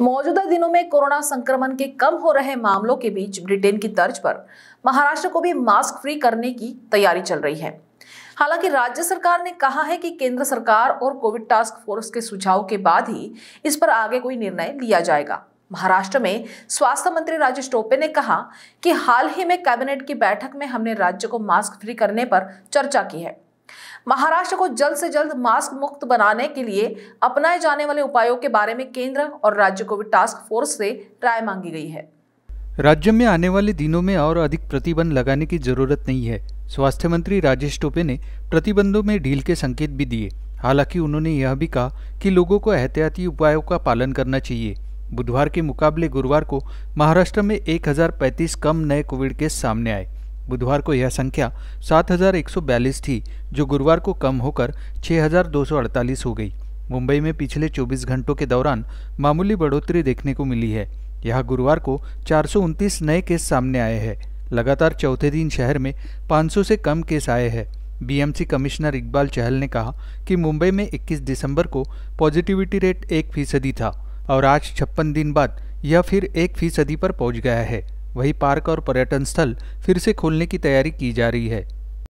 मौजूदा दिनों में कोरोना संक्रमण के कम हो रहे मामलों के बीच ब्रिटेन की तर्ज पर महाराष्ट्र को भी मास्क फ्री करने की तैयारी चल रही है हालांकि राज्य सरकार ने कहा है कि केंद्र सरकार और कोविड टास्क फोर्स के सुझाव के बाद ही इस पर आगे कोई निर्णय लिया जाएगा महाराष्ट्र में स्वास्थ्य मंत्री राजेश टोपे ने कहा कि हाल ही में कैबिनेट की बैठक में हमने राज्य को मास्क फ्री करने पर चर्चा की है महाराष्ट्र को जल्द से जल्द मास्क मुक्त बनाने के लिए अपनाए जाने वाले उपायों के बारे में केंद्र और राज्य कोविड टास्क फोर्स से राय मांगी गई है राज्य में आने वाले दिनों में और अधिक प्रतिबंध लगाने की जरूरत नहीं है स्वास्थ्य मंत्री राजेश टोपे ने प्रतिबंधों में ढील के संकेत भी दिए हालांकि उन्होंने यह भी कहा कि लोगों को एहतियाती उपायों का पालन करना चाहिए बुधवार के मुकाबले गुरुवार को महाराष्ट्र में एक कम नए कोविड केस सामने आए बुधवार को यह संख्या 7,142 थी जो गुरुवार को कम होकर 6,248 हो गई मुंबई में पिछले 24 घंटों के दौरान मामूली बढ़ोतरी देखने को मिली है यहाँ गुरुवार को चार नए केस सामने आए हैं लगातार चौथे दिन शहर में 500 से कम केस आए हैं बीएमसी कमिश्नर इकबाल चहल ने कहा कि मुंबई में 21 दिसंबर को पॉजिटिविटी रेट एक फीसदी था और आज छप्पन दिन बाद यह फिर एक फीसदी पर पहुंच गया है वही पार्क और पर्यटन स्थल फिर से खोलने की तैयारी की जा रही है